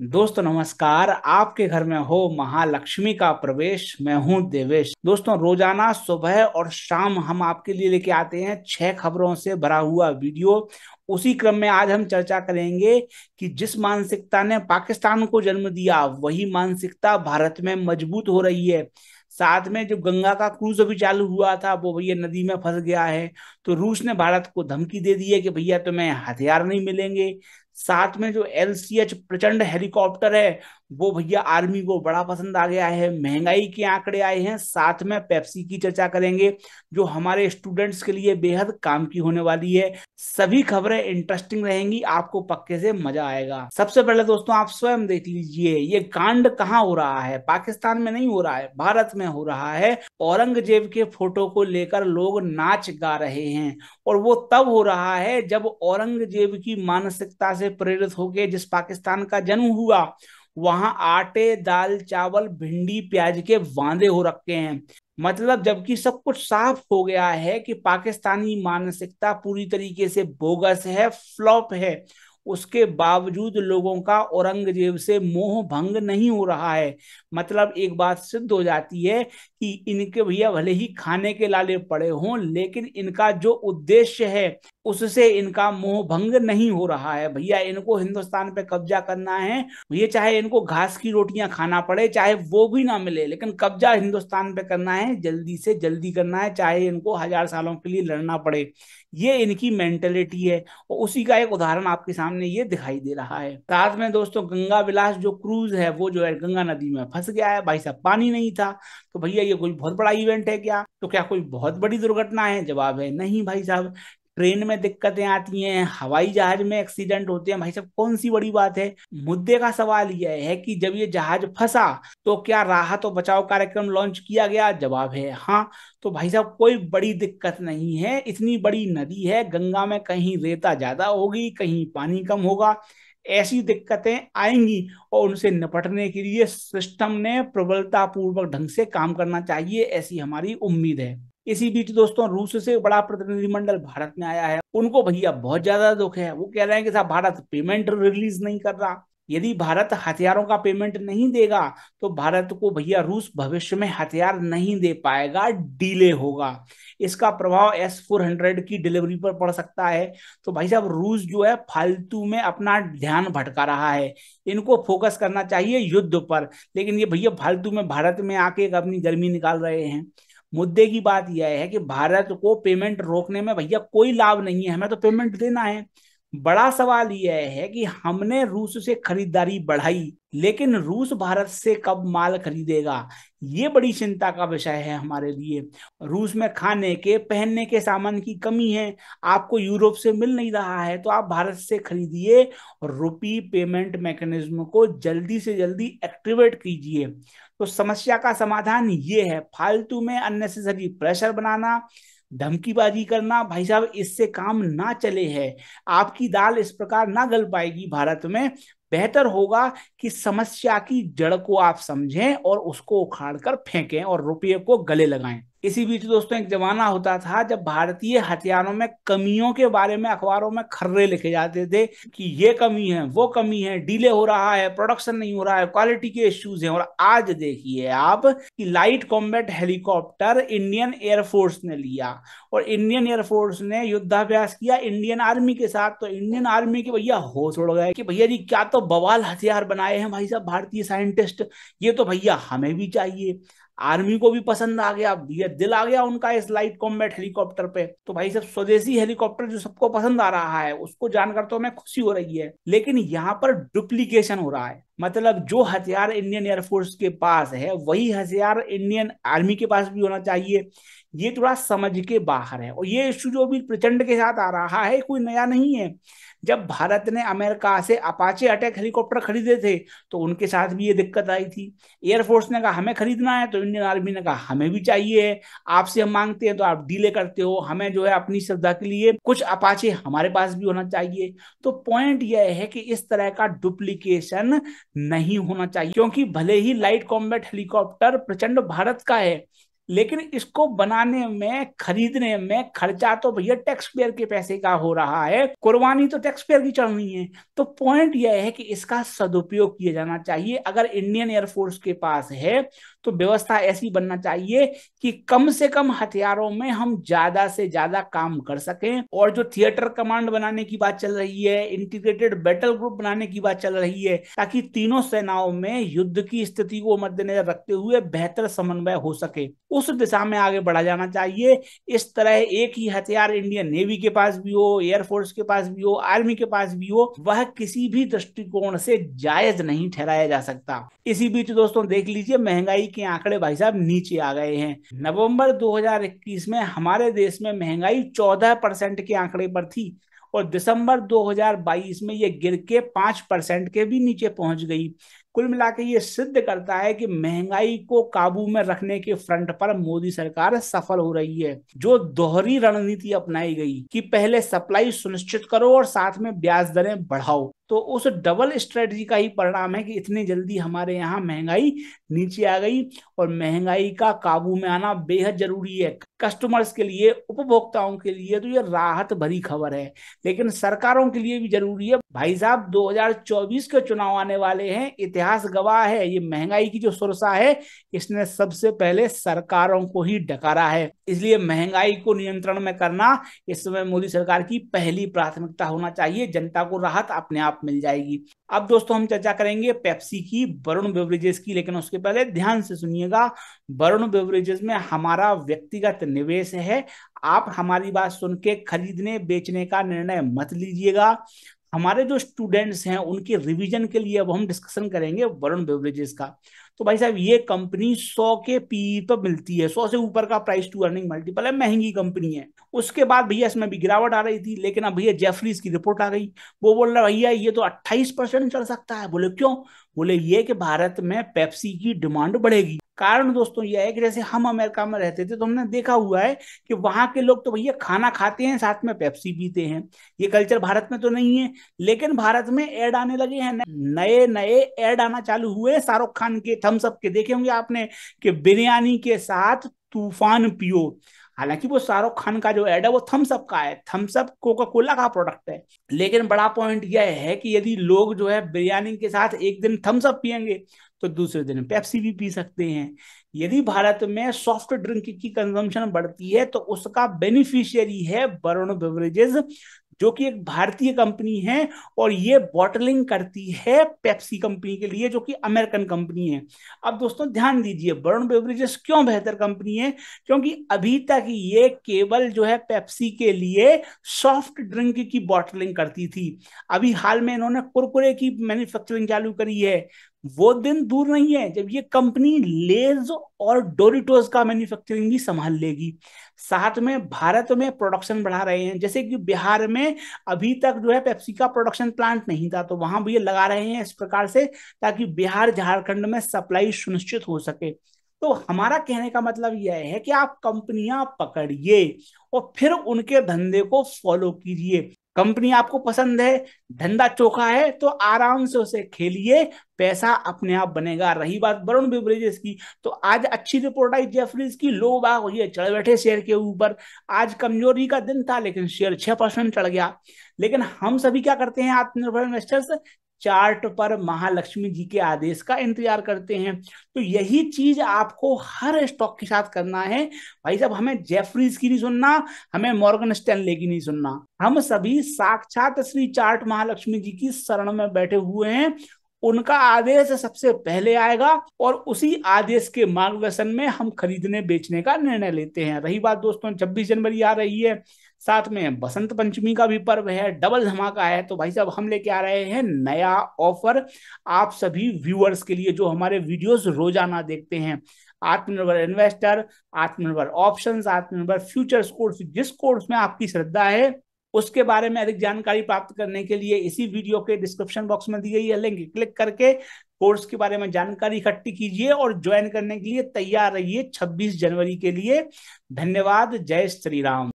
दोस्तों नमस्कार आपके घर में हो महालक्ष्मी का प्रवेश मैं हूं देवेश दोस्तों रोजाना सुबह और शाम हम आपके लिए लेके आते हैं छह खबरों से भरा हुआ वीडियो उसी क्रम में आज हम चर्चा करेंगे कि जिस मानसिकता ने पाकिस्तान को जन्म दिया वही मानसिकता भारत में मजबूत हो रही है साथ में जो गंगा का क्रूज अभी चालू हुआ था वो भैया नदी में फंस गया है तो रूस ने भारत को धमकी दे दी है कि भैया तुम्हें हथियार नहीं मिलेंगे साथ में जो एल प्रचंड हेलीकॉप्टर है वो भैया आर्मी को बड़ा पसंद आ गया है महंगाई के आंकड़े आए हैं साथ में पेप्सी की चर्चा करेंगे जो हमारे स्टूडेंट्स के लिए बेहद काम की होने वाली है सभी खबरें इंटरेस्टिंग रहेंगी आपको पक्के से मजा आएगा सबसे पहले दोस्तों आप स्वयं देख लीजिए ये कांड कहाँ हो रहा है पाकिस्तान में नहीं हो रहा है भारत में हो रहा है औरंगजेब के फोटो को लेकर लोग नाच गा रहे हैं और वो तब हो रहा है जब औरंगजेब की मानसिकता से प्रेरित होकर जिस पाकिस्तान का जन्म हुआ वहां आटे दाल चावल भिंडी प्याज के वादे हो रखे हैं मतलब जबकि सब कुछ साफ हो गया है कि पाकिस्तानी मानसिकता पूरी तरीके से बोगस है फ्लॉप है उसके बावजूद लोगों का औरंगजेब से मोह भंग नहीं हो रहा है मतलब एक बात सिद्ध हो जाती है इनके भैया भले ही खाने के लाले पड़े हों लेकिन इनका जो उद्देश्य है उससे इनका मोह भंग नहीं हो रहा है भैया इनको हिंदुस्तान पे कब्जा करना है भैया चाहे इनको घास की रोटियां खाना पड़े चाहे वो भी ना मिले लेकिन कब्जा हिंदुस्तान पे करना है जल्दी से जल्दी करना है चाहे इनको हजार सालों के लिए लड़ना पड़े ये इनकी मेंटेलिटी है और उसी का एक उदाहरण आपके सामने ये दिखाई दे रहा है साथ में दोस्तों गंगा विलास जो क्रूज है वो जो है गंगा नदी में फंस गया है भाई साहब पानी नहीं था तो भैया ये कोई बहुत बड़ा इवेंट है क्या तो क्या कोई बहुत बड़ी दुर्घटना है जवाब है नहीं भाई साहब ट्रेन में दिक्कतें आती हैं हवाई जहाज में एक्सीडेंट होते हैं भाई साहब कौन सी बड़ी बात है मुद्दे का सवाल यह है कि जब ये जहाज फंसा तो क्या राहत और बचाव कार्यक्रम लॉन्च किया गया जवाब है हाँ तो भाई साहब कोई बड़ी दिक्कत नहीं है इतनी बड़ी नदी है गंगा में कहीं रेता ज्यादा होगी कहीं पानी कम होगा ऐसी दिक्कतें आएंगी और उनसे निपटने के लिए सिस्टम ने प्रबलतापूर्वक ढंग से काम करना चाहिए ऐसी हमारी उम्मीद है इसी बीच दोस्तों रूस से बड़ा प्रतिनिधिमंडल भारत में आया है उनको भैया बहुत ज्यादा दुख है वो कह रहे हैं कि साहब भारत पेमेंट रिलीज नहीं कर रहा यदि भारत हथियारों का पेमेंट नहीं देगा तो भारत को भैया रूस भविष्य में हथियार नहीं दे पाएगा डिले होगा इसका प्रभाव एस फोर हंड्रेड की डिलीवरी पर पड़ सकता है तो भाई साहब रूस जो है फालतू में अपना ध्यान भटका रहा है इनको फोकस करना चाहिए युद्ध पर लेकिन ये भैया फालतू में भारत में आके अपनी गर्मी निकाल रहे हैं मुद्दे की बात यह है कि भारत को पेमेंट रोकने में भैया कोई लाभ नहीं है हमें तो पेमेंट देना है बड़ा सवाल यह है कि हमने रूस से खरीदारी बढ़ाई लेकिन रूस भारत से कब माल खरीदेगा ये बड़ी चिंता का विषय है हमारे लिए रूस में खाने के पहनने के सामान की कमी है आपको यूरोप से मिल नहीं रहा है तो आप भारत से खरीदिए रुपी पेमेंट मैकेनिज्म को जल्दी से जल्दी एक्टिवेट कीजिए तो समस्या का समाधान ये है फालतू में अननेसेसरी प्रेशर बनाना धमकीबाजी करना भाई साहब इससे काम ना चले है आपकी दाल इस प्रकार ना गल पाएगी भारत में बेहतर होगा कि समस्या की जड़ को आप समझें और उसको उखाड़ कर फेंकें और रुपये को गले लगाएं इसी बीच दोस्तों एक जमाना होता था जब भारतीय हथियारों में कमियों के बारे में अखबारों में खर्रे लिखे जाते थे कि ये कमी है वो कमी है डीले हो रहा है प्रोडक्शन नहीं हो रहा है क्वालिटी के इश्यूज हैं और आज देखिए आप कि light combat helicopter Indian air force ने लिया और इंडियन एयरफोर्स ने युद्धाभ्यास किया इंडियन आर्मी के साथ तो इंडियन आर्मी के भैया होश उड़ गए कि भैया जी क्या तो बवाल हथियार बनाए हैं भाई साहब भारतीय साइंटिस्ट ये तो भैया हमें भी चाहिए आर्मी को भी पसंद आ गया ये दिल आ गया उनका इस लाइट कॉम्बैट हेलीकॉप्टर पे तो भाई सब स्वदेशी हेलीकॉप्टर जो सबको पसंद आ रहा है उसको जानकर तो हमें खुशी हो रही है लेकिन यहाँ पर डुप्लीकेशन हो रहा है मतलब जो हथियार इंडियन एयरफोर्स के पास है वही हथियार इंडियन आर्मी के पास भी होना चाहिए ये थोड़ा समझ के बाहर है और ये इश्यू जो भी प्रचंड के साथ आ रहा है कोई नया नहीं है जब भारत ने अमेरिका से अपाचे अटैक हेलीकॉप्टर खरीदे थे तो उनके साथ भी ये दिक्कत आई थी एयरफोर्स ने कहा हमें खरीदना है तो इंडियन आर्मी ने कहा हमें भी चाहिए आपसे हम मांगते हैं तो आप डीले करते हो हमें जो है अपनी श्रद्धा के लिए कुछ अपाचे हमारे पास भी होना चाहिए तो पॉइंट यह है कि इस तरह का डुप्लीकेशन नहीं होना चाहिए क्योंकि भले ही लाइट कॉम्बैट हेलीकॉप्टर प्रचंड भारत का है लेकिन इसको बनाने में खरीदने में खर्चा तो भैया टैक्स पेयर के पैसे का हो रहा है कुर्बानी तो टैक्स पेयर की चढ़नी है तो पॉइंट यह है कि इसका सदुपयोग किया जाना चाहिए अगर इंडियन एयरफोर्स के पास है तो व्यवस्था ऐसी बनना चाहिए कि कम से कम हथियारों में हम ज्यादा से ज्यादा काम कर सकें और जो थिएटर कमांड बनाने की बात चल रही है इंटीग्रेटेड बैटल ग्रुप बनाने की बात चल रही है ताकि तीनों सेनाओं में युद्ध की स्थिति को मद्देनजर रखते हुए बेहतर समन्वय हो सके उस दिशा में आगे बढ़ा जाना चाहिए इस तरह एक ही हथियार इंडियन नेवी के पास भी हो एयरफोर्स के पास भी हो आर्मी के पास भी हो वह किसी भी दृष्टिकोण से जायज नहीं ठहराया जा सकता इसी बीच दोस्तों देख लीजिए महंगाई के आंकड़े भाई साहब नीचे आ गए हैं नवंबर 2021 में हमारे देश में महंगाई 14 परसेंट के आंकड़े पर थी और दिसंबर 2022 में ये गिर के 5 परसेंट के भी नीचे पहुंच गई कुल मिला के ये सिद्ध करता है कि महंगाई को काबू में रखने के फ्रंट पर मोदी सरकार सफल हो रही है जो दोहरी रणनीति अपनाई गई कि पहले सप्लाई सुनिश्चित करो और साथ में ब्याज दरें बढ़ाओ तो उस डबल स्ट्रेटजी का ही परिणाम है कि इतनी जल्दी हमारे यहाँ महंगाई नीचे आ गई और महंगाई का काबू में आना बेहद जरूरी है कस्टमर्स के लिए उपभोक्ताओं के लिए तो ये राहत भरी खबर है लेकिन सरकारों के लिए भी जरूरी है भाई साहब 2024 के चुनाव आने वाले हैं इतिहास गवाह है ये महंगाई की जो सुरसा है इसने सबसे पहले सरकारों को ही डकारा है इसलिए महंगाई को नियंत्रण में करना इस समय मोदी सरकार की पहली प्राथमिकता होना चाहिए जनता को राहत अपने आप मिल जाएगी अब दोस्तों हम चर्चा करेंगे पेप्सी की वरुण बेवरेजेस की लेकिन उसके पहले ध्यान से सुनिएगा वरुण बेवरेजेस में हमारा व्यक्तिगत निवेश है आप हमारी बात सुन के खरीदने बेचने का निर्णय मत लीजिएगा हमारे जो स्टूडेंट्स हैं उनके रिवीजन के लिए अब हम डिस्कशन करेंगे वरुण बेवरेजेस का तो भाई साहब ये कंपनी सौ के पी पर तो मिलती है सौ से ऊपर का प्राइस टू अर्निंग मल्टीपल है महंगी कंपनी है उसके बाद भैया इसमें भी गिरावट आ रही थी लेकिन अब भैया जेफरीज की रिपोर्ट आ गई वो बोल रहा भैया ये तो अट्ठाईस परसेंट चढ़ सकता है बोले क्यों बोले ये कि भारत में पेप्सी की डिमांड बढ़ेगी कारण दोस्तों यह है कि जैसे हम अमेरिका में रहते थे तो हमने देखा हुआ है कि वहां के लोग तो भैया खाना खाते हैं साथ में पेप्सी पीते हैं ये कल्चर भारत में तो नहीं है लेकिन भारत में एड आने लगे हैं नए नए एड आना चालू हुए शाहरुख खान के थम्सअप के देखे होंगे आपने कि बिरयानी के साथ तूफान पियो हालांकि वो शाहरुख खान का जो एड है वो थम्सअप का है थम्सअप कोका कोला का प्रोडक्ट है लेकिन बड़ा पॉइंट यह है कि यदि लोग जो है बिरयानी के साथ एक दिन थम्स अप पियेंगे तो दूसरे दिन पेप्सी भी पी सकते हैं यदि भारत में सॉफ्ट ड्रिंक की कंजम्पशन बढ़ती है तो उसका बेनिफिशियरी है वरुण बेवरेजेस जो कि एक भारतीय कंपनी है और ये बॉटलिंग करती है पेप्सी कंपनी के लिए जो कि अमेरिकन कंपनी है अब दोस्तों ध्यान दीजिए वरुण बेवरेजेस क्यों बेहतर कंपनी है क्योंकि अभी तक ये केवल जो है पेप्सी के लिए सॉफ्ट ड्रिंक की बॉटलिंग करती थी अभी हाल में इन्होंने कुरकुरे की मैन्युफैक्चरिंग चालू करी है वो दिन दूर नहीं है जब ये कंपनी लेज और डोरिटोज का मैन्युफैक्चरिंग भी संभाल लेगी साथ में भारत में प्रोडक्शन बढ़ा रहे हैं जैसे कि बिहार में अभी तक जो है पेप्सी का प्रोडक्शन प्लांट नहीं था तो वहां भी ये लगा रहे हैं इस प्रकार से ताकि बिहार झारखंड में सप्लाई सुनिश्चित हो सके तो हमारा कहने का मतलब यह है कि आप कंपनियां पकड़िए और फिर उनके धंधे को फॉलो कीजिए कंपनी आपको पसंद है धंधा चोखा है तो आराम से उसे खेलिए पैसा अपने आप बनेगा रही बात वरुण बिवरेजेस की तो आज अच्छी रिपोर्ट आई जेफरीज की लो बाग हुई है चढ़ बैठे शेयर के ऊपर आज कमजोरी का दिन था लेकिन शेयर छह परसेंट चढ़ गया लेकिन हम सभी क्या करते हैं आत्मनिर्भर इन्वेस्टर्स चार्ट पर महालक्ष्मी जी के आदेश का इंतजार करते हैं तो यही चीज आपको हर स्टॉक के साथ करना है भाई साहब हमें जेफरीज की नहीं सुनना हमें मॉर्गन स्टैनले की नहीं सुनना हम सभी साक्षात श्री चार्ट महालक्ष्मी जी की शरण में बैठे हुए हैं उनका आदेश सबसे पहले आएगा और उसी आदेश के मार्गदर्शन में हम खरीदने बेचने का निर्णय लेते हैं रही बात दोस्तों छब्बीस जनवरी आ रही है साथ में बसंत पंचमी का भी पर्व है डबल धमाका है तो भाई साहब हम लेके आ रहे हैं नया ऑफर आप सभी व्यूअर्स के लिए जो हमारे वीडियोस रोजाना देखते हैं आत्मनिर्भर इन्वेस्टर आत्मनिर्भर ऑप्शंस आत्मनिर्भर फ्यूचर्स कोर्स जिस कोर्स में आपकी श्रद्धा है उसके बारे में अधिक जानकारी प्राप्त करने के लिए इसी वीडियो के डिस्क्रिप्शन बॉक्स में दी गई है लिंक क्लिक करके कोर्स के बारे में जानकारी इकट्ठी कीजिए और ज्वाइन करने के लिए तैयार रहिए 26 जनवरी के लिए धन्यवाद जय श्री राम